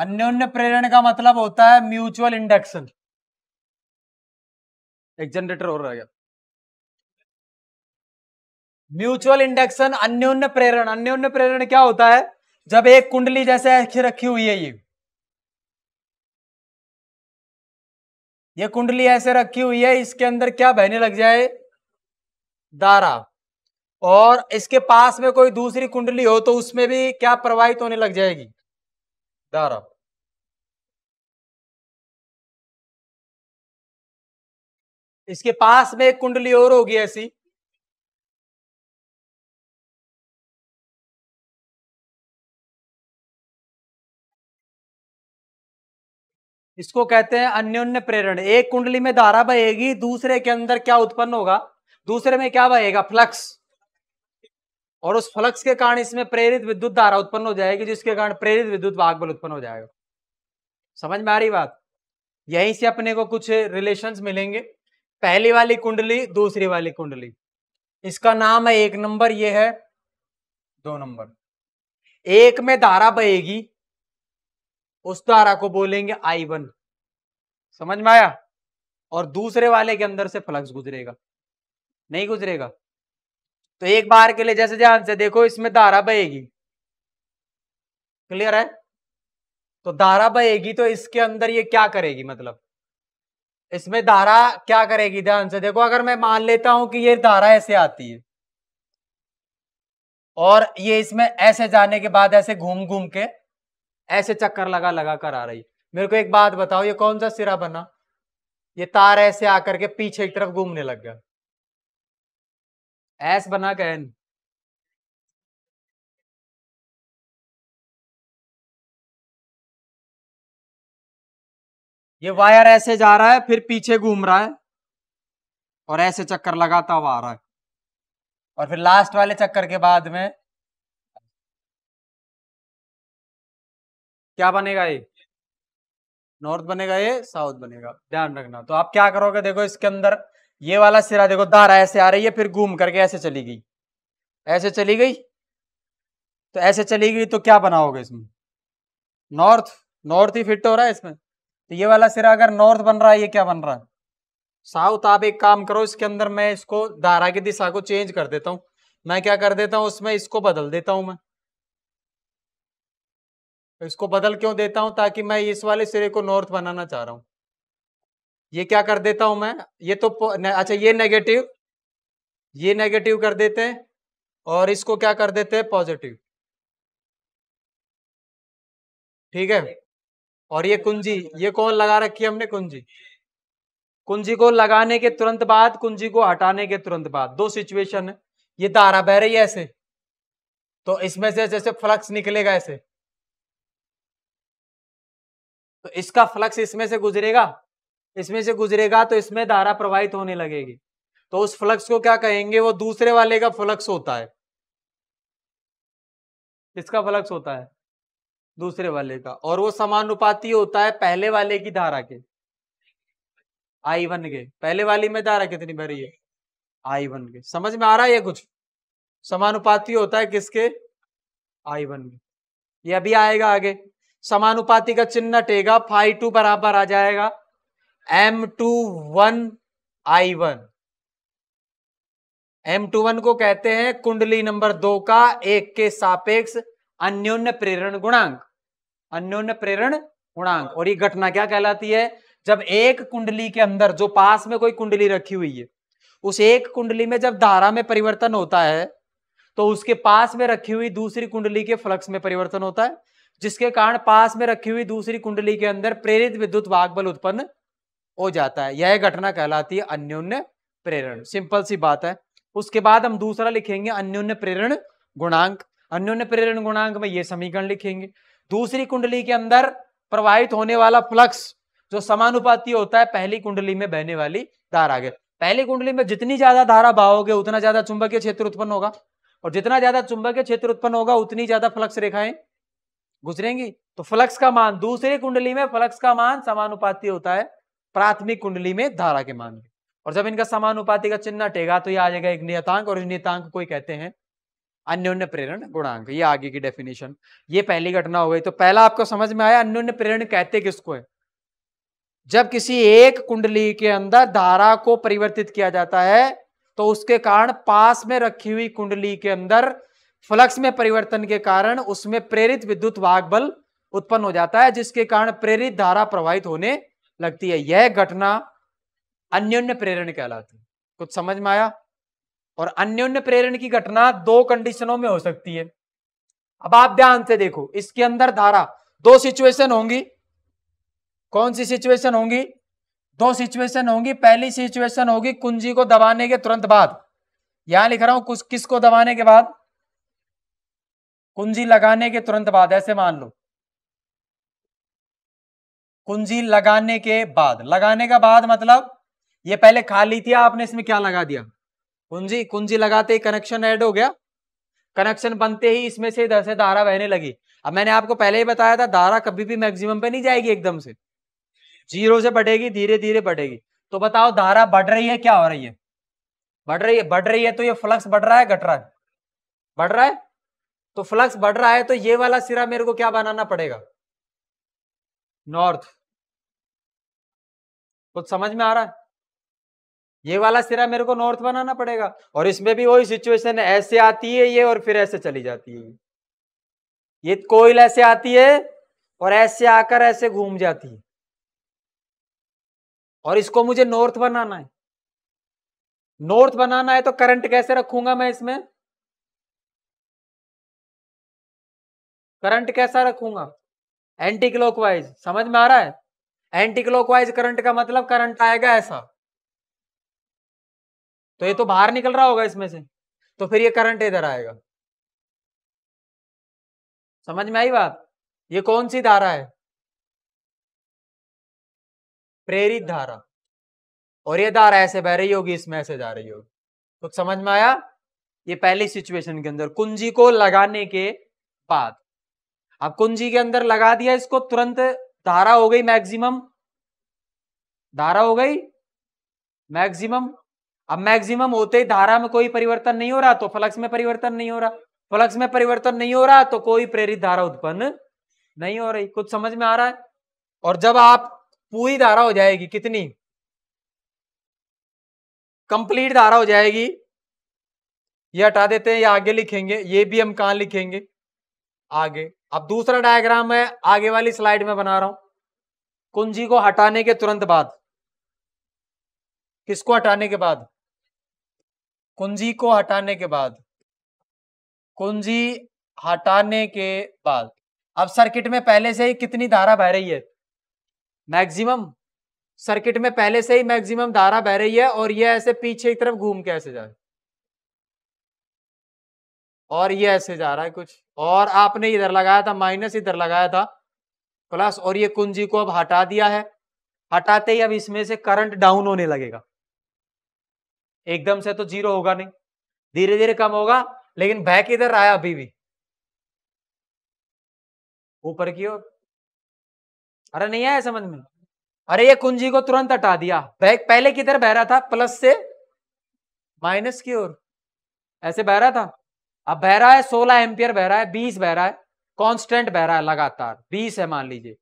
अन्योन्य प्रेरण का मतलब होता है म्यूचुअल इंडक्शन एक जनरेटर और रह गया म्यूचुअल इंडक्शन अन्योन्य प्रेरण अन्योन्य प्रेरण क्या होता है जब एक कुंडली जैसे ऐसी रखी हुई है ये ये कुंडली ऐसे रखी हुई है इसके अंदर क्या बहने लग जाए दारा और इसके पास में कोई दूसरी कुंडली हो तो उसमें भी क्या प्रवाहित होने लग जाएगी दारा इसके पास में एक कुंडली और होगी ऐसी इसको कहते हैं अन्योन्य प्रेरण एक कुंडली में धारा बहेगी दूसरे के अंदर क्या उत्पन्न होगा दूसरे में क्या बहेगा फ्लक्स और उस फ्लक्स के कारण इसमें प्रेरित विद्युत धारा उत्पन्न हो जाएगी जिसके कारण प्रेरित विद्युत भाग बल उत्पन्न हो जाएगा समझ में आ रही बात यहीं से अपने को कुछ रिलेशंस मिलेंगे पहली वाली कुंडली दूसरी वाली कुंडली इसका नाम है एक नंबर ये है दो नंबर एक में धारा बहेगी उस धारा को बोलेंगे आई वन समझ में आया और दूसरे वाले के अंदर से फ्लक्स गुजरेगा नहीं गुजरेगा तो एक बार के लिए जैसे ध्यान से देखो इसमें धारा बहेगी क्लियर है तो धारा बहेगी तो इसके अंदर ये क्या करेगी मतलब इसमें धारा क्या करेगी ध्यान से देखो अगर मैं मान लेता हूं कि ये धारा ऐसे आती है और ये इसमें ऐसे जाने के बाद ऐसे घूम घूम के ऐसे चक्कर लगा लगा कर आ रही मेरे को एक बात बताओ ये कौन सा सिरा बना ये तार ऐसे आकर के पीछे की तरफ घूमने लग गया एस बना का ये वायर ऐसे जा रहा है फिर पीछे घूम रहा है और ऐसे चक्कर लगाता हुआ आ रहा है और फिर लास्ट वाले चक्कर के बाद में क्या बनेगा ये नॉर्थ बनेगा ये साउथ बनेगा ध्यान रखना तो आप क्या करोगे देखो इसके अंदर ये वाला सिरा देखो धारा ऐसे आ रही है फिर घूम करके ऐसे चली गई ऐसे चली गई तो ऐसे चली गई तो क्या बनाओगे इसमें नॉर्थ नॉर्थ ही फिट हो रहा है इसमें तो ये वाला सिरा अगर नॉर्थ बन रहा है ये क्या बन रहा है साउथ आप एक काम करो इसके अंदर मैं इसको धारा की दिशा को चेंज कर देता हूं मैं क्या कर देता हूं उसमें इसको बदल देता हूं मैं इसको बदल क्यों देता हूं ताकि मैं इस वाले सिरे को नॉर्थ बनाना चाह रहा हूं ये क्या कर देता हूं मैं ये तो अच्छा ये नेगेटिव ये नेगेटिव कर देते हैं और इसको क्या कर देते हैं पॉजिटिव ठीक है और ये कुंजी ये कौन लगा रखी है हमने कुंजी कुंजी को लगाने के तुरंत बाद कुंजी को हटाने के तुरंत बाद दो सिचुएशन है ये धारा बह रही है ऐसे तो इसमें से जैसे फ्लक्स निकलेगा ऐसे तो इसका फ्लक्स इसमें से गुजरेगा इसमें से गुजरेगा तो इसमें धारा प्रवाहित होने लगेगी तो उस फ्लक्स को क्या कहेंगे वो दूसरे वाले का फ्लक्स होता है इसका फ्लक्स होता है दूसरे वाले का और वो समानुपाती होता है पहले वाले की धारा के आई वन के पहले वाली में धारा कितनी भरी है आई वन के समझ में आ रहा है ये कुछ समानुपाती होता है किसके आई वन के ये अभी आएगा आगे समानुपाती का चिन्ह टेगा फाइव टू बराबर आ जाएगा M two one I one M two one को कहते हैं कुंडली नंबर दो का एक के सापेक्ष अन्योन्य प्रेरण गुणांक अन्योन्य प्रेरण गुणांक हाँ। और ये घटना क्या कहलाती है जब एक कुंडली के अंदर जो पास में कोई कुंडली रखी हुई है उस एक कुंडली में जब धारा में परिवर्तन होता है तो उसके पास में रखी हुई दूसरी कुंडली के फ्लक्स में परिवर्तन होता है जिसके कारण पास में रखी हुई दूसरी कुंडली के अंदर प्रेरित विद्युत वाग बल उत्पन्न हो जाता है यह घटना कहलाती है अन्योन्य प्रेरण सिंपल सी बात है उसके बाद हम दूसरा लिखेंगे अन्योन्य प्रेरण गुणांक अन्योन्य प्रेरण गुणांक में यह समीकरण लिखेंगे दूसरी कुंडली के अंदर प्रवाहित होने वाला फ्लक्स जो समानुपाती होता है पहली कुंडली में बहने वाली धारा के पहली कुंडली में जितनी ज्यादा धारा बहाओगे उतना ज्यादा चुंबकीय क्षेत्र उत्पन्न होगा और जितना ज्यादा चुंबकीय क्षेत्र उत्पन्न होगा उतनी ज्यादा फ्लक्स रेखाएं गुजरेंगी तो फ्लक्स का मान दूसरी कुंडली में फ्लक्स का मान समानुपाती होता है प्राथमिक कुंडली में धारा के मान और जब इनका समानुपाति का चिन्ह टेगा तो ये आ जाएगा एक नियतांक और नियतांक कोई कहते हैं अन्योन्य प्रेरण गुणांक ये आगे की डेफिनेशन ये पहली घटना हो गई तो पहला आपको समझ में आया अन्योन्य प्रेरण कहते किसको है जब किसी एक कुंडली के अंदर धारा को परिवर्तित किया जाता है तो उसके कारण पास में रखी हुई कुंडली के अंदर फ्लक्स में परिवर्तन के कारण उसमें प्रेरित विद्युत वाग बल उत्पन्न हो जाता है जिसके कारण प्रेरित धारा प्रवाहित होने लगती है यह घटना अन्योन्य प्रेरण कहलाती है कुछ समझ में आया और अन्योन्य प्रेरण की घटना दो कंडीशनों में हो सकती है अब आप ध्यान से देखो इसके अंदर धारा दो सिचुएशन होंगी कौन सी सिचुएशन होंगी दो सिचुएशन होंगी पहली सिचुएशन होगी कुंजी को दबाने के तुरंत बाद यहां लिख रहा हूं कुछ किसको दबाने के बाद कुंजी लगाने के तुरंत बाद ऐसे मान लो कुंजी लगाने के बाद लगाने का बाद मतलब ये पहले खाली थी आपने इसमें क्या लगा दिया कुंजी कुंजी लगाते ही कनेक्शन ऐड हो गया कनेक्शन बनते ही इसमें से इधर से धारा बहने लगी अब मैंने आपको पहले ही बताया था धारा कभी भी मैक्सिमम पे नहीं जाएगी एकदम से जीरो से बढ़ेगी धीरे धीरे बढ़ेगी तो बताओ धारा बढ़ रही है क्या हो रही है बढ़ रही है बढ़ रही है तो ये फ्लक्स बढ़ रहा है घट रहा है बढ़ रहा है तो फ्लक्स बढ़ रहा है तो ये वाला सिरा मेरे को क्या बनाना पड़ेगा नॉर्थ कुछ समझ में आ रहा है ये वाला सिरा मेरे को नॉर्थ बनाना पड़ेगा और इसमें भी वही सिचुएशन है ऐसे आती है ये और फिर ऐसे चली जाती है ये कोयल ऐसे आती है और ऐसे आकर ऐसे घूम जाती है और इसको मुझे नॉर्थ बनाना है नॉर्थ बनाना है तो करंट कैसे रखूंगा मैं इसमें करंट कैसा रखूंगा एंटी क्लॉकवाइज समझ में आ रहा है एंटी क्लॉकवाइज करंट का मतलब करंट आएगा ऐसा तो ये तो बाहर निकल रहा होगा इसमें से तो फिर ये करंट इधर आएगा समझ में आई बात ये कौन सी धारा है प्रेरित धारा और ये धारा ऐसे बह रही होगी इसमें ऐसे जा रही होगी कुछ समझ में आया ये पहली सिचुएशन के अंदर कुंजी को लगाने के बाद अब कुंजी के अंदर लगा दिया इसको तुरंत धारा हो गई मैक्सिमम धारा हो गई मैक्सिमम अब मैक्सिमम होते ही धारा में कोई परिवर्तन नहीं हो रहा तो फ्लक्स में परिवर्तन नहीं हो रहा फ्लक्स में परिवर्तन नहीं हो रहा तो कोई प्रेरित धारा उत्पन्न नहीं हो रही कुछ समझ में आ रहा है और जब आप पूरी धारा हो जाएगी कितनी कंप्लीट धारा हो जाएगी ये हटा देते हैं ये आगे लिखेंगे ये भी हम कहा लिखेंगे आगे अब दूसरा डायग्राम है आगे वाली स्लाइड में बना रहा हूं कुंजी को हटाने के तुरंत बाद किसको हटाने के बाद कुंजी को हटाने के बाद कुंजी हटाने के बाद अब सर्किट में पहले से ही कितनी धारा बह रही है मैक्सिमम सर्किट में पहले से ही मैक्सिमम धारा बह रही है और यह ऐसे पीछे की तरफ घूम के ऐसे जा जाए और यह ऐसे जा रहा है कुछ और आपने इधर लगाया था माइनस इधर लगाया था प्लस और ये कुंजी को अब हटा दिया है हटाते ही अब इसमें से करंट डाउन होने लगेगा एकदम से तो जीरो होगा नहीं धीरे धीरे कम होगा लेकिन बैक इधर आया अभी भी ऊपर की ओर अरे नहीं आया समझ में अरे ये कुंजी को तुरंत हटा दिया बैक पहले किधर बह रहा था प्लस से माइनस की ओर ऐसे बह रहा था अब बह रहा है सोलह एम्पियर बह रहा है बीस बह रहा है कांस्टेंट बह रहा है लगातार बीस है मान लीजिए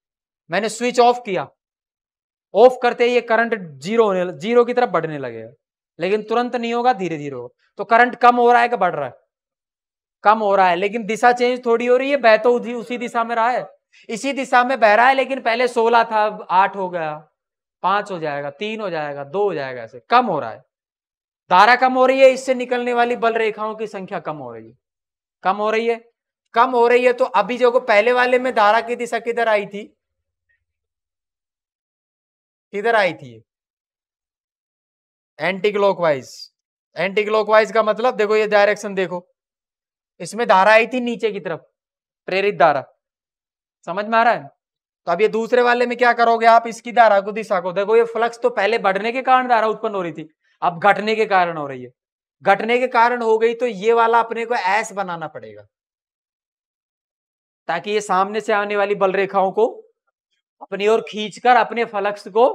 मैंने स्विच ऑफ किया ऑफ करते ही ये करंट जीरो होने जीरो की तरफ बढ़ने लगेगा लेकिन तुरंत नहीं होगा धीरे धीरे होगा तो करंट कम हो रहा है कि बढ़ रहा है कम हो रहा है लेकिन दिशा चेंज थोड़ी हो रही है बह तो उसी दिशा में रहा है इसी दिशा में बह रहा है लेकिन पहले सोलह था अब आठ हो गया पांच हो जाएगा तीन हो जाएगा दो हो जाएगा ऐसे कम हो रहा है धारा कम हो रही है इससे निकलने वाली बल रेखाओं की संख्या कम हो रही है कम हो रही है कम हो रही है तो अभी जो पहले वाले में धारा की दिशा किधर आई थी किधर आई थी एंटी क्लॉकवाइज एंटी क्लॉकवाइज का मतलब देखो ये डायरेक्शन देखो इसमें धारा आई थी नीचे की तरफ प्रेरित धारा समझ में आ रहा है तो अब ये दूसरे वाले में क्या करोगे आप इसकी धारा को दिशा को देखो ये फ्लक्स तो पहले बढ़ने के कारण धारा उत्पन्न हो रही थी अब घटने के कारण हो रही है घटने के कारण हो गई तो ये वाला अपने को एस बनाना पड़ेगा ताकि ये सामने से आने वाली बल रेखाओं को अपनी ओर खींचकर अपने फ्लक्स को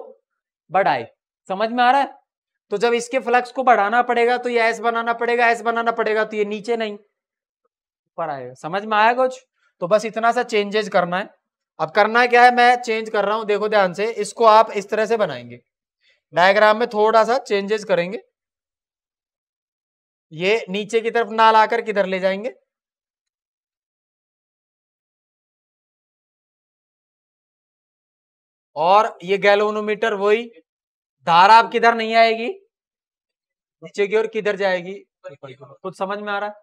बढ़ाए समझ में आ रहा है तो जब इसके फ्लक्स को बढ़ाना पड़ेगा तो ये एस बनाना पड़ेगा एस बनाना पड़ेगा तो ये नीचे नहीं ऊपर आएगा समझ में आया कुछ तो बस इतना सा चेंजेस करना है अब करना क्या है मैं चेंज कर रहा हूं देखो ध्यान से इसको आप इस तरह से बनाएंगे डायग्राम में थोड़ा सा चेंजेस करेंगे ये नीचे की तरफ ना लाकर किधर ले जाएंगे और ये गैलोनोमीटर वही धारा अब किधर नहीं आएगी नीचे की ओर किधर जाएगी कुछ समझ में आ रहा है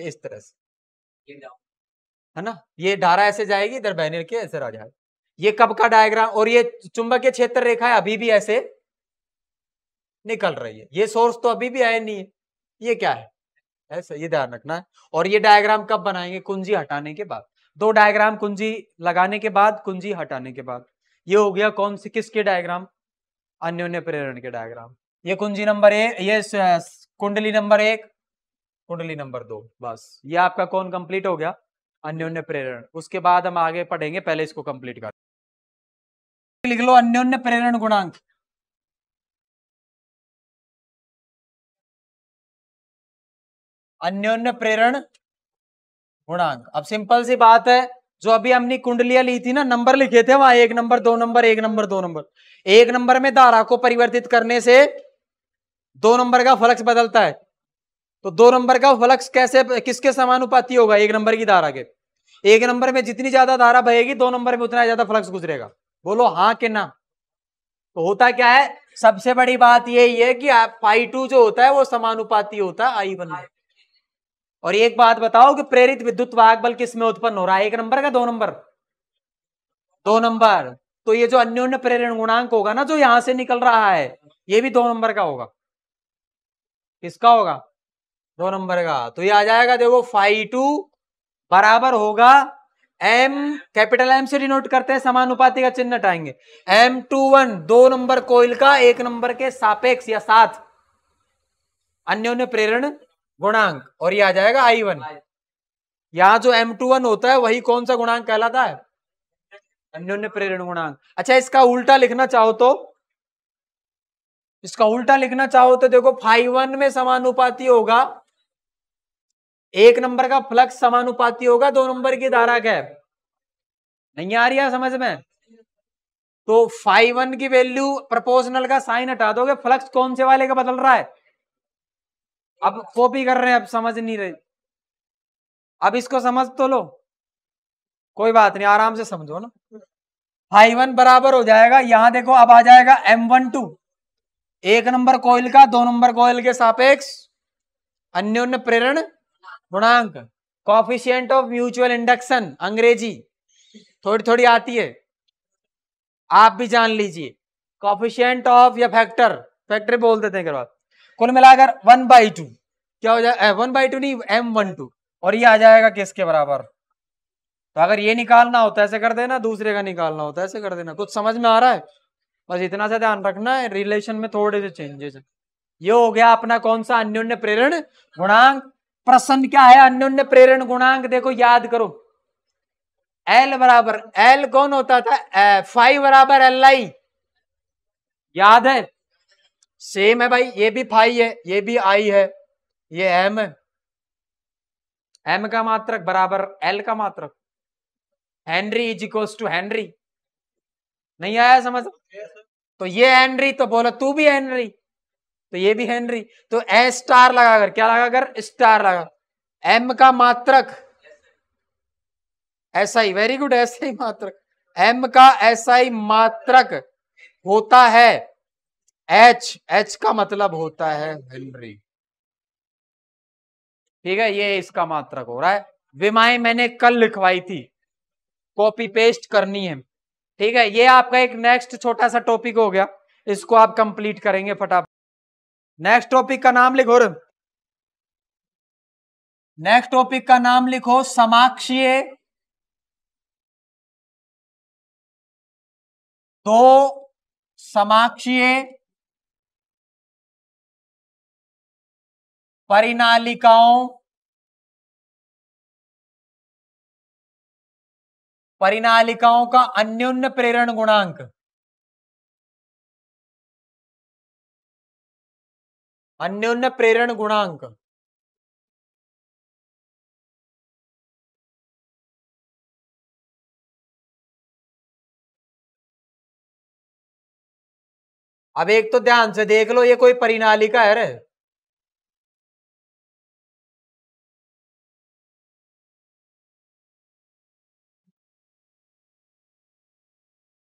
ये इस तरह से है ना ये धारा ऐसे जाएगी इधर बैनर के ऐसे आ जाएगा ये कब का डायग्राम और ये चुंबकीय क्षेत्र रेखा है अभी भी ऐसे निकल रही है ये सोर्स तो अभी भी आया नहीं है ये क्या है ऐसा ये ध्यान रखना है और ये डायग्राम कब बनाएंगे कुंजी हटाने के बाद दो डायग्राम कुंजी लगाने के बाद कुंजी हटाने के बाद ये हो गया कौन से किसके डायग्राम अन्योन्य प्रेरण के डायग्राम ये कुंजी नंबर एक ये कुंडली नंबर एक कुंडली नंबर दो बस ये आपका कौन कंप्लीट हो गया अन्योन्य प्रेरण उसके बाद हम आगे पढ़ेंगे पहले इसको कंप्लीट कर लिख लो अन्योन्य प्रेरण गुणांक अन्योन्य प्रेरण गुणांक अब सिंपल सी बात है जो अभी हमने कुंडलियां ली थी ना नंबर लिखे थे वहां एक नंबर दो नंबर एक नंबर दो नंबर एक नंबर में धारा को परिवर्तित करने से दो नंबर का फलक्स बदलता है तो दो नंबर का फलक्स कैसे किसके समानुपाती होगा एक नंबर की धारा के एक नंबर में जितनी ज्यादा धारा बहेगी दो नंबर में उतना ज्यादा फ्लक्स गुजरेगा बोलो हाँ के ना तो होता क्या है सबसे बड़ी बात यही है कि फाइव टू जो होता है वो समानुपाती होता है आई बन और एक बात बताओ कि प्रेरित विद्युत वाहक बल किसमें उत्पन्न हो रहा है एक नंबर का दो नंबर दो नंबर तो ये जो अन्योन्य प्रेरण गुणांक होगा ना जो यहां से निकल रहा है ये भी दो नंबर का होगा किसका होगा दो नंबर का तो ये आ जाएगा देखो फाइव टू बराबर होगा एम कैपिटल एम से डिनोट करते हैं समानुपाति का चिन्ह हटाएंगे एम टू वन दो नंबर कोयल का एक नंबर के सापेक्ष या साथ अन्योन्य प्रेरण गुणांक और ये आ जाएगा आई वन यहाँ जो एम टू वन होता है वही कौन सा गुणांक कहलाता है अन्योन्य प्रेरण गुणांक अच्छा इसका उल्टा लिखना चाहो तो इसका उल्टा लिखना चाहो तो देखो फाइव वन में समानुपाती होगा एक नंबर का फ्लक्स समानुपाती होगा दो नंबर की धारा है नहीं आ रही है समझ में तो फाइव वन की वैल्यू प्रपोजनल का साइन हटा दोगे फ्लक्स कौन से वाले का बदल रहा है अब कॉपी कर रहे हैं अब समझ नहीं रहे अब इसको समझ तो लो कोई बात नहीं आराम से समझो ना हाई वन बराबर हो जाएगा यहां देखो अब आ जाएगा एम वन टू एक नंबर कोयल का दो नंबर कोयल के सापेक्ष अन्योन्य प्रेरण गुणांक कॉफिशियंट ऑफ म्यूचुअल इंडक्शन अंग्रेजी थोड़ी थोड़ी आती है आप भी जान लीजिए कॉफिशियंट ऑफ या फैक्टर फैक्टर बोल देते हैं बाद कुल मिलाकर वन बाई टू क्या हो जाए वन बाई टू नहीं एम वन टू और ये आ जाएगा किसके बराबर तो अगर ये निकालना होता तो है ऐसे कर देना दूसरे का निकालना होता तो है ऐसे कर देना कुछ समझ में आ रहा है बस इतना सा ध्यान रखना है रिलेशन में थोड़े से चेंजेस है ये हो गया अपना कौन सा अन्योन्य प्रेरण गुणांक प्रसन्न क्या है अन्योन्य प्रेरण गुणांक देखो याद करो एल बराबर एल कौन होता था फाइव बराबर एल आई याद है सेम है भाई ये भी फाइव है ये भी आई है ये एम है एम का मात्रक बराबर एल का मात्रक henry is equals to henry नहीं आया समझ तो ये हेनरी तो बोला तू भी हेनरी तो ये भी हेनरी तो ए स्टार लगा कर क्या लगा कर स्टार लगा एम का मात्रक ऐसा ही वेरी गुड ऐसा ही मात्रक एम का ऐसा ही मात्रक होता है एच एच का मतलब होता है हेनरी ठीक है ये इसका मात्रक हो रहा है विमाएं मैंने कल लिखवाई थी कॉपी पेस्ट करनी है ठीक है ये आपका एक नेक्स्ट छोटा सा टॉपिक हो गया इसको आप कंप्लीट करेंगे फटाफट नेक्स्ट टॉपिक का नाम लिखो नेक्स्ट टॉपिक का नाम लिखो समाक्षीय दो समाक्षीय परिनालिकाओं परिनालिकाओं का अन्योन्य प्रेरण गुणांक अन्योन्य प्रेरण गुणांक अब एक तो ध्यान से देख लो ये कोई परिनालिका है रे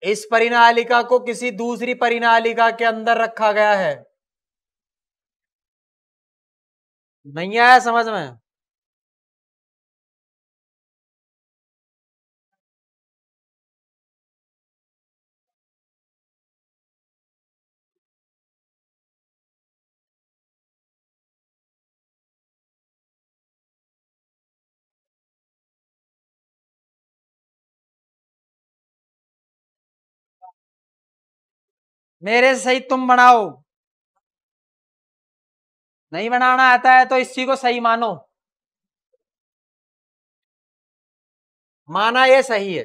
इस परिणालिका को किसी दूसरी परिणालिका के अंदर रखा गया है नहीं आया समझ में मेरे सही तुम बनाओ नहीं बनाना आता है तो इसी को सही मानो माना ये सही है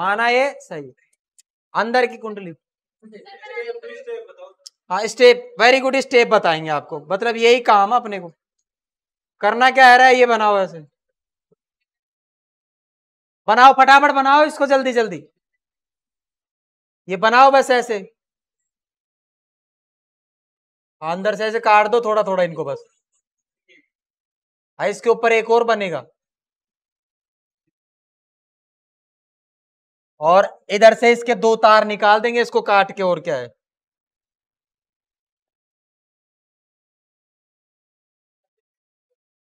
माना ये सही है अंदर की कुंडली हाँ स्टेप वेरी गुड स्टेप बताएंगे आपको मतलब यही काम है अपने को करना क्या है रहा है ये बनाओ ऐसे बनाओ फटाफट बनाओ इसको जल्दी जल्दी ये बनाओ बस ऐसे अंदर से ऐसे काट दो थोड़ा थोड़ा इनको बस भाई इसके ऊपर एक और बनेगा और इधर से इसके दो तार निकाल देंगे इसको काट के और क्या है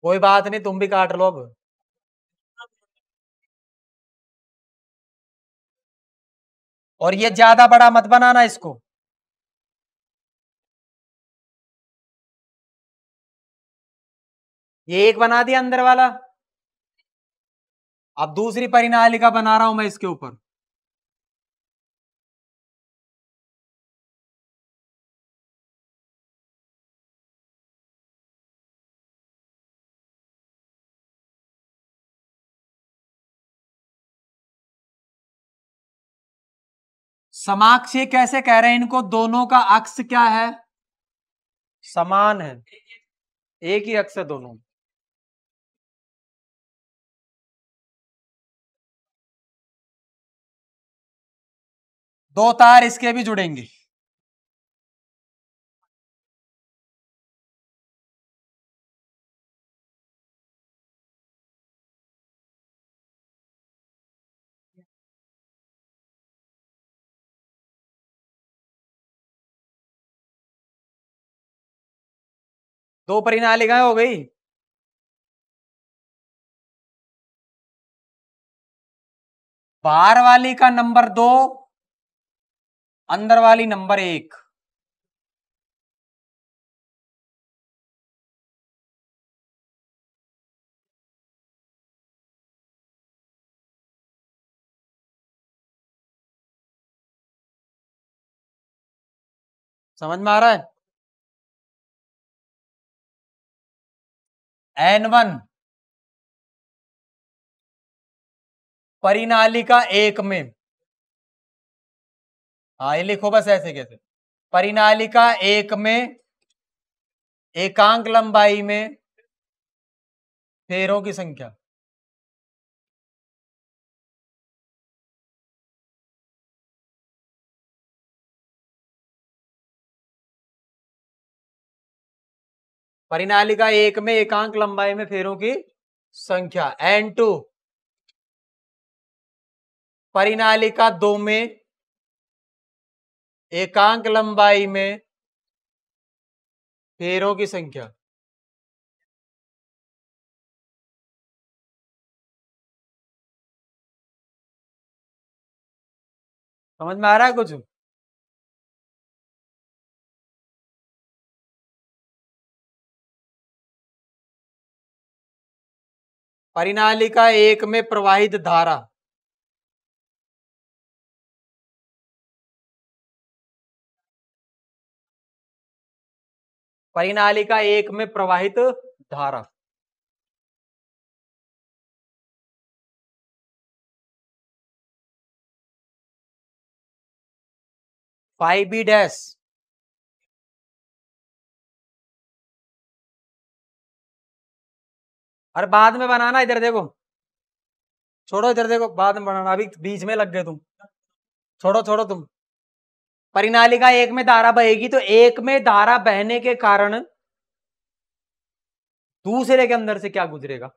कोई बात नहीं तुम भी काट लो अब और ये ज्यादा बड़ा मत बनाना इसको ये एक बना दिया अंदर वाला अब दूसरी परिणालिका बना रहा हूं मैं इसके ऊपर समाक्ष ये कैसे कह रहे हैं इनको दोनों का अक्ष क्या है समान है एक ही अक्ष है दोनों दो तार इसके भी जुड़ेंगे दो परिणाली हो गई बार वाली का नंबर दो अंदर वाली नंबर एक समझ में आ रहा है एन वन परिनालिका एक में हाँ ये लिखो बस ऐसे कैसे परिनालिका एक में एकांक लंबाई में फेरों की संख्या परिनालिका एक में एकांक लंबाई में फेरों की संख्या एन टू परिनालिका दो में एकांक लंबाई में फेरों की संख्या समझ में आ रहा है कुछ परिनालिका एक में प्रवाहित धारा परिनालिका एक में प्रवाहित धारा फाइव बी डैश अरे बाद में बनाना इधर देखो छोड़ो इधर देखो बाद में बनाना अभी बीच में लग गए तुम छोड़ो छोड़ो तुम परिनालिका एक में धारा बहेगी तो एक में धारा बहने के कारण दूसरे के अंदर से क्या गुजरेगा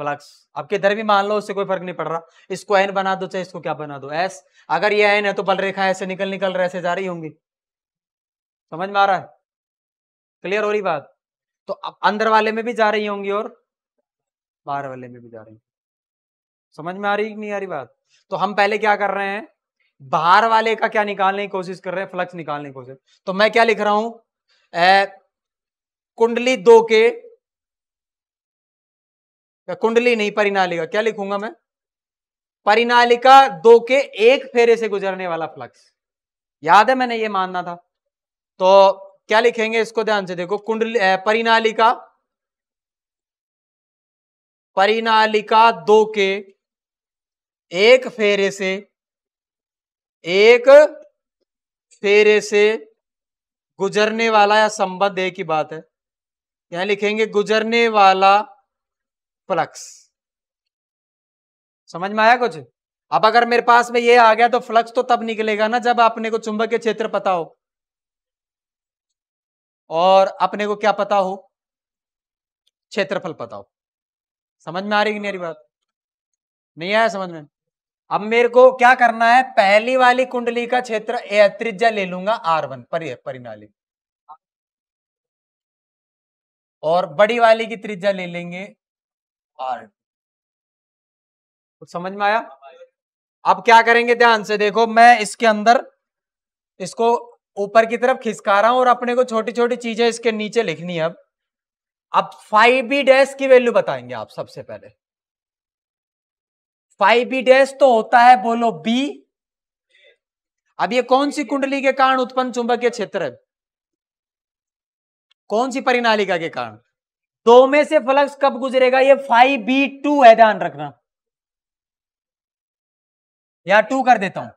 फ्लक्स अब किधर भी मान लो उससे कोई फर्क नहीं पड़ रहा इसको एन बना दो चाहे इसको क्या बना दो एस अगर ये एन है तो बल रेखा ऐसे निकल निकल ऐसे जा रही होंगी समझ में आ रहा है क्लियर हो रही बात तो अंदर वाले में भी जा रही होंगी और बाहर वाले में भी जा रही समझ में आ रही नहीं आ रही बात तो हम पहले क्या कर रहे हैं बाहर वाले का क्या निकालने की कोशिश कर रहे हैं फ्लक्स निकालने की कोशिश तो मैं क्या लिख रहा हूं ए, कुंडली दो के कुंडली नहीं परिनालिका क्या लिखूंगा मैं परिनालिका दो के एक फेरे से गुजरने वाला फ्लक्स याद है मैंने ये मानना था तो क्या लिखेंगे इसको ध्यान से देखो कुंडली परिनालिका परिनालिका दो के एक फेरे से एक फेरे से गुजरने वाला या संबद्ध एक की बात है यहां लिखेंगे गुजरने वाला फ्लक्स समझ में आया कुछ अब अगर मेरे पास में ये आ गया तो फ्लक्स तो तब निकलेगा ना जब आपने को चुंबक के क्षेत्र पता हो और अपने को क्या पता हो क्षेत्रफल पता हो समझ में आ रही नहीं बात नहीं आया समझ में अब मेरे को क्या करना है पहली वाली कुंडली का क्षेत्र त्रिज्या ले लूंगा आर वन परिणाली और बड़ी वाली की त्रिज्या ले लेंगे आर कुछ समझ में आया अब क्या करेंगे ध्यान से देखो मैं इसके अंदर इसको ऊपर की तरफ खिसका रहा हूं और अपने को छोटी छोटी चीजें इसके नीचे लिखनी है अब अब फाइव बी डैश की वैल्यू बताएंगे आप सबसे पहले फाइव बी डैश तो होता है बोलो बी अब ये कौन सी कुंडली के कारण उत्पन्न चुंबकीय क्षेत्र है कौन सी परिनालिका के कारण दो में से फ्लक्स कब गुजरेगा ये फाइव बी टू है ध्यान रखना या टू कर देता हूं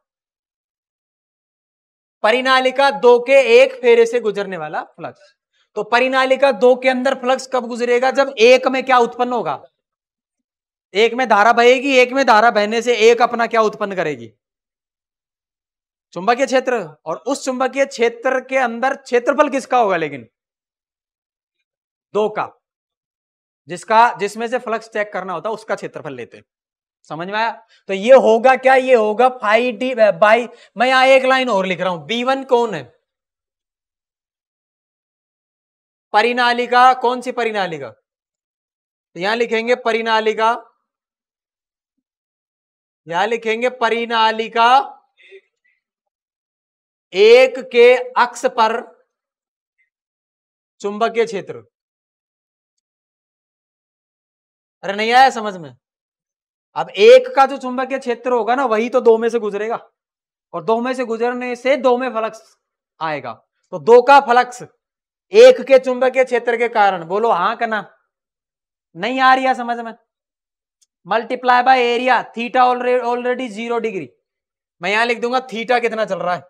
परिनालिका दो के एक फेरे से गुजरने वाला फ्लक्स तो परिनालिका दो के अंदर फ्लक्स कब गुजरेगा जब एक में क्या उत्पन्न होगा एक में धारा बहेगी एक में धारा बहने से एक अपना क्या उत्पन्न करेगी चुंबकीय क्षेत्र और उस चुंबकीय क्षेत्र के अंदर क्षेत्रफल किसका होगा लेकिन दो का जिसका जिसमें से फ्लक्स चेक करना होता है उसका क्षेत्रफल लेते हैं समझ में आया तो ये होगा क्या ये होगा फाइव डी बाई मैं यहां एक लाइन और लिख रहा हूं बी वन कौन है परिनालिका कौन सी परिनालिका तो यहां लिखेंगे परिनालिका यहां लिखेंगे परीना का एक के अक्ष पर चुंबकीय क्षेत्र अरे नहीं आया समझ में अब एक का जो चुंबकीय क्षेत्र होगा ना वही तो दो में से गुजरेगा और दो में से गुजरने से दो में फ्लक्स आएगा तो दो का फ्लक्स एक के चुंबकीय क्षेत्र के कारण बोलो हां करना नहीं आ रही है समझ में multiply by area theta already zero degree मैं यहां लिख दूंगा थीटा कितना चल रहा है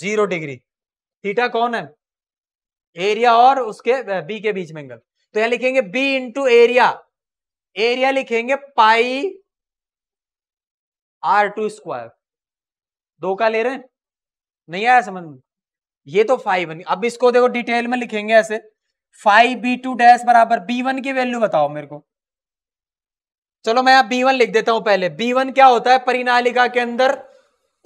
जीरो डिग्री थीटा कौन है एरिया और उसके बी के बीच में एंगल तो यहां लिखेंगे बी इंटू एरिया एरिया लिखेंगे पाई आर टू स्क्वायर दो का ले रहे हैं नहीं आया समझ में ये तो फाइव अब इसको देखो डिटेल में लिखेंगे ऐसे फाइव बी टू डैश बराबर बी वन की वैल्यू बताओ मेरे को चलो मैं यहां वन लिख देता हूं पहले बी वन क्या होता है परिनालिका के अंदर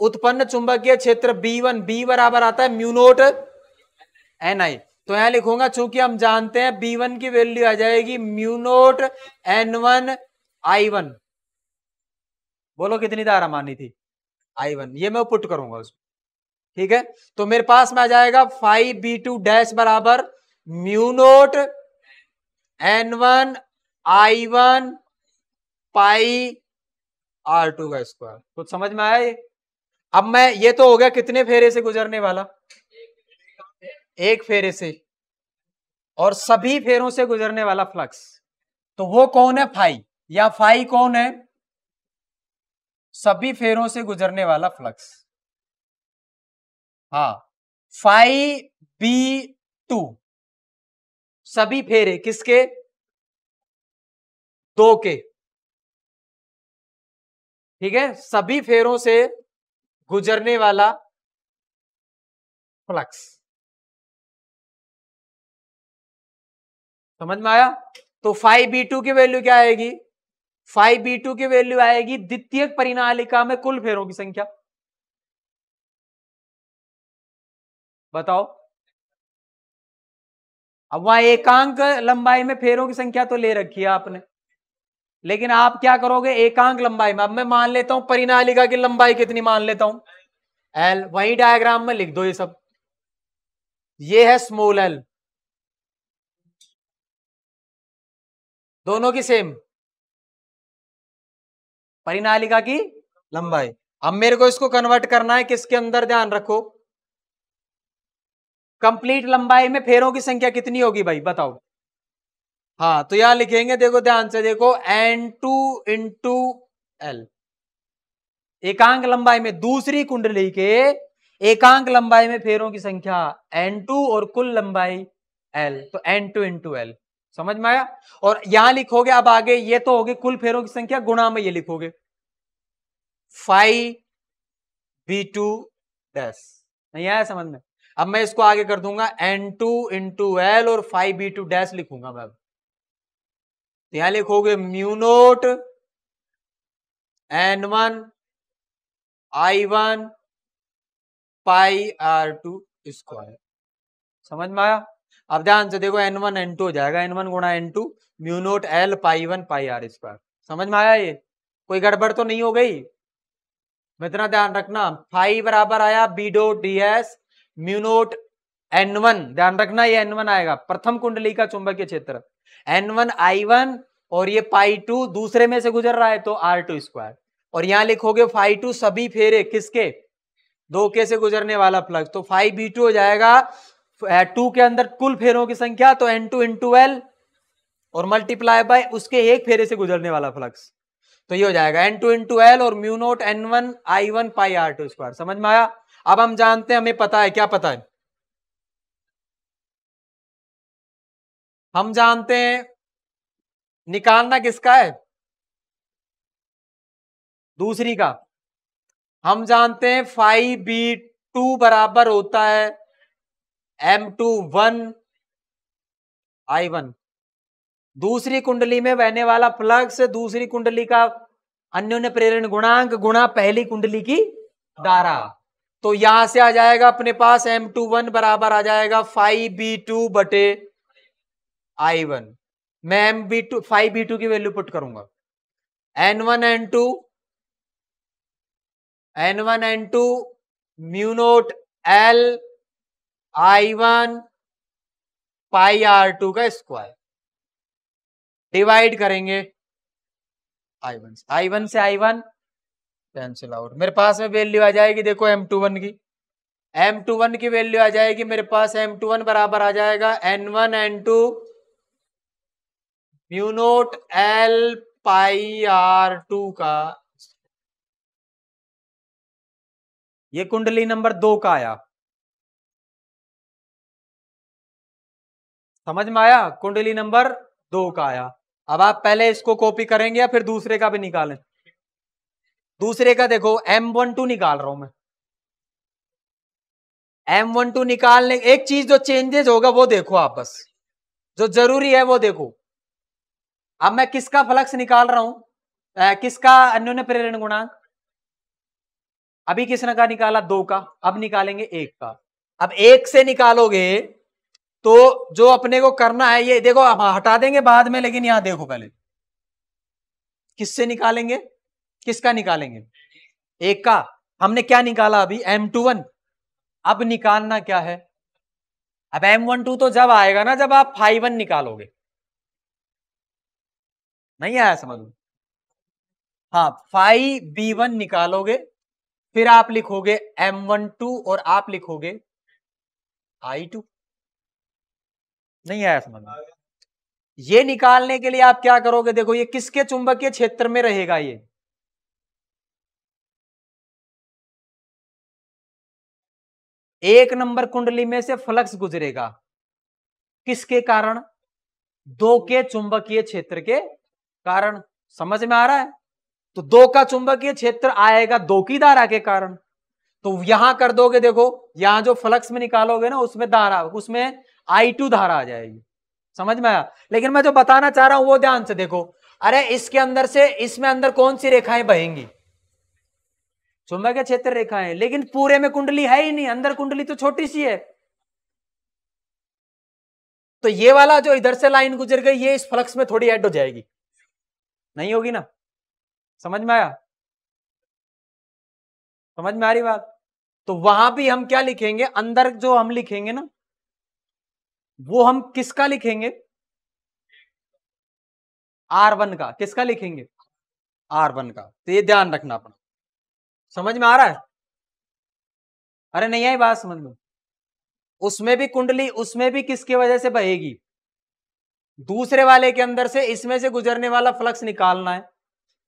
उत्पन्न चुंबकीय क्षेत्र बी वन बी बराबर आता है म्यूनोट आई तो यहां लिखूंगा चूंकि हम जानते हैं वन की वैल्यू आ जाएगी mu naught N one I one बोलो कितनी धारा मानी थी आई वन ये मैं पुट करूंगा उसमें ठीक है तो मेरे पास में आ जाएगा फाइव बी टू डैश बराबर mu naught N one I one pi R two का स्क्वायर कुछ तो समझ में आया अब मैं ये तो हो गया कितने फेरे से गुजरने वाला एक फेरे से और सभी फेरों से गुजरने वाला फ्लक्स तो वो कौन है फाई या फाई कौन है सभी फेरों से गुजरने वाला फ्लक्स हाँ फाई बी टू सभी फेरे किसके दो के ठीक है सभी फेरों से गुजरने वाला फ्लक्स समझ में आया तो फाइव बी टू की वैल्यू क्या आएगी फाइव बी टू की वैल्यू आएगी द्वितीय परिणालिका में कुल फेरों की संख्या बताओ अब वहां एकांक लंबाई में फेरों की संख्या तो ले रखी है आपने लेकिन आप क्या करोगे एकांक लंबाई में अब मैं मान लेता हूं परिनालिका की लंबाई कितनी मान लेता हूं एल वही डायग्राम में लिख दो ये सब ये है स्मॉल एल दोनों की सेम परिनालिका की लंबाई अब मेरे को इसको कन्वर्ट करना है किसके अंदर ध्यान रखो कंप्लीट लंबाई में फेरों की संख्या कितनी होगी भाई बताओ हाँ तो यहां लिखेंगे देखो ध्यान से देखो एन टू इंटू एल एकांक लंबाई में दूसरी कुंडली के एकांक लंबाई में फेरों की संख्या एन टू और कुल लंबाई एल तो एन टू इंटू एल समझ में आया और यहां लिखोगे अब आगे ये तो होगी कुल फेरों की संख्या गुणा में ये लिखोगे फाइव बी टू डैश नहीं आया समझ में अब मैं इसको आगे कर दूंगा एन टू इंटू एल और फाइव बी टू डैश लिखूंगा मैं तो यहां लिखोगे mu naught N one I one pi R two square समझ में आया अब ध्यान से देखो एन वन एन टू हो जाएगा एन वन गुणा N two mu naught L pi one pi R square समझ में आया ये कोई गड़बड़ तो नहीं हो गई इतना ध्यान रखना फाइव बराबर आया B dot D S mu naught N one ध्यान रखना ये एन वन आएगा प्रथम कुंडली का चुंबकीय क्षेत्र एन वन आई वन और ये पाई टू दूसरे में से गुजर रहा है तो आर टू स्क्वायर और यहां लिखोगे फाइव टू सभी फेरे किसके दो के से गुजरने वाला फ्लक्स तो फाइव बी टू हो जाएगा टू के अंदर कुल फेरों की संख्या तो एन टू इंटू एल और मल्टीप्लाई बाय उसके एक फेरे से गुजरने वाला फ्लक्स तो ये हो जाएगा एन टू इंटू एल और mu naught N one I one pi R two square समझ में आया अब हम जानते हैं हमें पता है क्या पता है हम जानते हैं निकालना किसका है दूसरी का हम जानते हैं फाइव बी टू बराबर होता है M two one I one दूसरी कुंडली में बहने वाला फ्लक्स दूसरी कुंडली का अन्योन्य प्रेरण गुणांक गुणा पहली कुंडली की धारा तो यहां से आ जाएगा अपने पास एम टू वन बराबर आ जाएगा फाइव बी टू बटे आई वन मैं M B two phi B two की वैल्यू पुट करूंगा N one N two N one N two mu naught naught L I one pi R two का square divide करेंगे I one से I one से I one cancel out मेरे पास में value आ जाएगी देखो एम टू वन की एम टू वन की वैल्यू आ जाएगी मेरे पास एम टू वन बराबर आ जाएगा N one N two mu naught L pi R two का ये कुंडली नंबर दो का आया समझ में आया कुंडली नंबर दो का आया अब आप पहले इसको कॉपी करेंगे या फिर दूसरे का भी निकालें दूसरे का देखो एम वन टू निकाल रहा हूं मैं एम वन टू निकालने एक चीज जो चेंजेस होगा वो देखो आप बस जो जरूरी है वो देखो अब मैं किसका फ्लक्स निकाल रहा हूं किसका अन्योन्य प्रेरण गुणांक अभी किसने का निकाला दो का अब निकालेंगे एक का अब एक से निकालोगे तो जो अपने को करना है ये देखो हम हटा देंगे बाद में लेकिन यहां देखो पहले किससे निकालेंगे किसका निकालेंगे एक का हमने क्या निकाला अभी एम टू वन अब निकालना क्या है अब एम वन टू तो जब आएगा ना जब आप फाइव वन निकालोगे नहीं आया समझ में हाँ फाइव बी वन निकालोगे फिर आप लिखोगे एम वन टू और आप लिखोगे आई टू नहीं आया समझ में ये निकालने के लिए आप क्या करोगे देखो ये किसके चुंबकीय क्षेत्र में रहेगा ये एक नंबर कुंडली में से फ्लक्स गुजरेगा किसके कारण दो के चुंबकीय क्षेत्र के कारण समझ में आ रहा है तो दो का चुंबकीय क्षेत्र आएगा दो की धारा के कारण तो यहां कर दोगे देखो यहां जो फ्लक्स में निकालोगे ना उसमें धारा उसमें आई टू धारा आ जाएगी समझ में आया लेकिन मैं जो बताना चाह रहा हूं वो ध्यान से देखो अरे इसके अंदर से इसमें अंदर कौन सी रेखाएं बहेंगी चुंबकीय क्षेत्र रेखाएं लेकिन पूरे में कुंडली है ही नहीं अंदर कुंडली तो छोटी सी है तो ये वाला जो इधर से लाइन गुजर गई ये इस फ्लक्स में थोड़ी एड हो जाएगी नहीं होगी ना समझ में आया समझ में आ रही बात तो वहां भी हम क्या लिखेंगे अंदर जो हम लिखेंगे ना वो हम किसका लिखेंगे आर वन का किसका लिखेंगे आर वन का तो ये ध्यान रखना अपना समझ में आ रहा है अरे नहीं आई बात समझ में उसमें भी कुंडली उसमें भी किसकी वजह से बहेगी दूसरे वाले के अंदर से इसमें से गुजरने वाला फ्लक्स निकालना है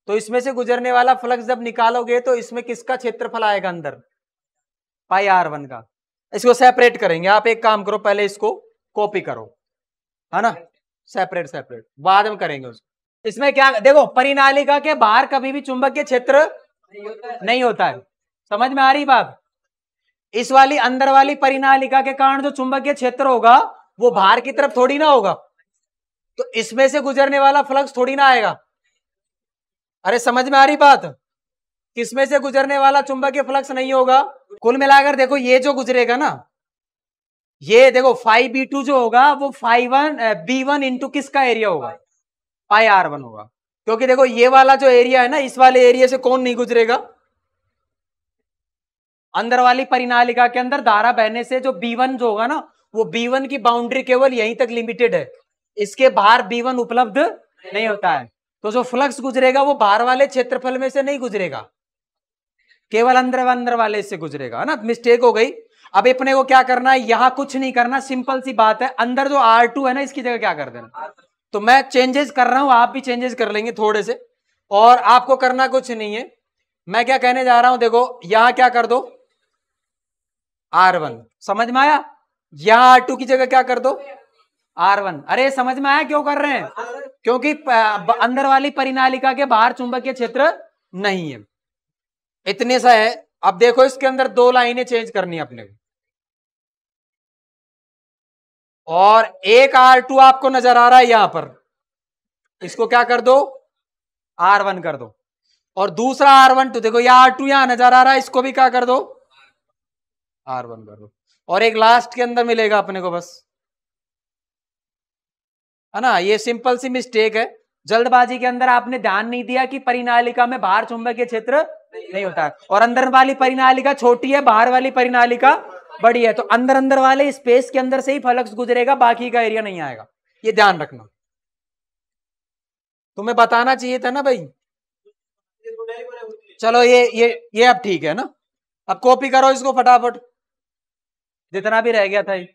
तो इसमें से गुजरने वाला फ्लक्स जब निकालोगे तो इसमें किसका क्षेत्रफल आएगा अंदर पाई आर वन का इसको सेपरेट करेंगे आप एक काम करो पहले इसको कॉपी करो है ना सेपरेट सेपरेट बाद में करेंगे उसको इसमें क्या देखो परिनालिका के बाहर कभी भी चुंबक के क्षेत्र नहीं होता है समझ में आ रही बात इस वाली अंदर वाली परिनालिका के कारण जो चुंबकीय क्षेत्र होगा वो बाहर की तरफ थोड़ी ना होगा तो इसमें से गुजरने वाला फ्लक्स थोड़ी ना आएगा अरे समझ में आ रही बात किसमें से गुजरने वाला चुंबकीय फ्लक्स नहीं होगा कुल मिलाकर देखो ये जो गुजरेगा ना ये देखो फाइव बी टू जो होगा वो phi one B one into किसका एरिया होगा पाई आर वन होगा क्योंकि देखो ये वाला जो एरिया है ना इस वाले एरिया से कौन नहीं गुजरेगा अंदर वाली परिनालिका के अंदर धारा बहने से जो बी वन जो होगा ना वो बी वन की बाउंड्री केवल यहीं तक लिमिटेड है इसके बाहर बी वन उपलब्ध नहीं होता है तो जो फ्लक्स गुजरेगा वो बाहर वाले क्षेत्रफल में से नहीं गुजरेगा केवल अंदर अंदर वाले से गुजरेगा है ना मिस्टेक हो गई अब अपने को क्या करना है यहां कुछ नहीं करना सिंपल सी बात है अंदर जो आर टू है ना इसकी जगह क्या कर देना तो मैं चेंजेस कर रहा हूं आप भी चेंजेस कर लेंगे थोड़े से और आपको करना कुछ नहीं है मैं क्या कहने जा रहा हूं देखो यहां क्या कर दो आर वन समझ में आया यहां आर टू की जगह क्या कर दो आर वन अरे समझ में आया क्यों कर रहे हैं क्योंकि अंदर वाली परिनालिका के बाहर चुंबकीय क्षेत्र नहीं है इतने सा है अब देखो इसके अंदर दो लाइनें चेंज करनी है अपने और एक आर टू आपको नजर आ रहा है यहां पर इसको क्या कर दो आर वन कर दो और दूसरा आर वन टू देखो ये आर टू यहां नजर आ रहा है इसको भी क्या कर दो आर वन कर दो और एक लास्ट के अंदर मिलेगा अपने को बस है ना ये सिंपल सी मिस्टेक है जल्दबाजी के अंदर आपने ध्यान नहीं दिया कि परिनालिका में बाहर चुंबकीय क्षेत्र नहीं होता है और अंदर वाली परिनालिका छोटी है बाहर वाली परिनालिका बड़ी है तो अंदर अंदर वाले स्पेस के अंदर से ही फलक्स गुजरेगा बाकी का एरिया नहीं आएगा ये ध्यान रखना तुम्हें बताना चाहिए था ना भाई चलो ये ये ये अब ठीक है ना अब कॉपी करो इसको फटाफट जितना भी रह गया था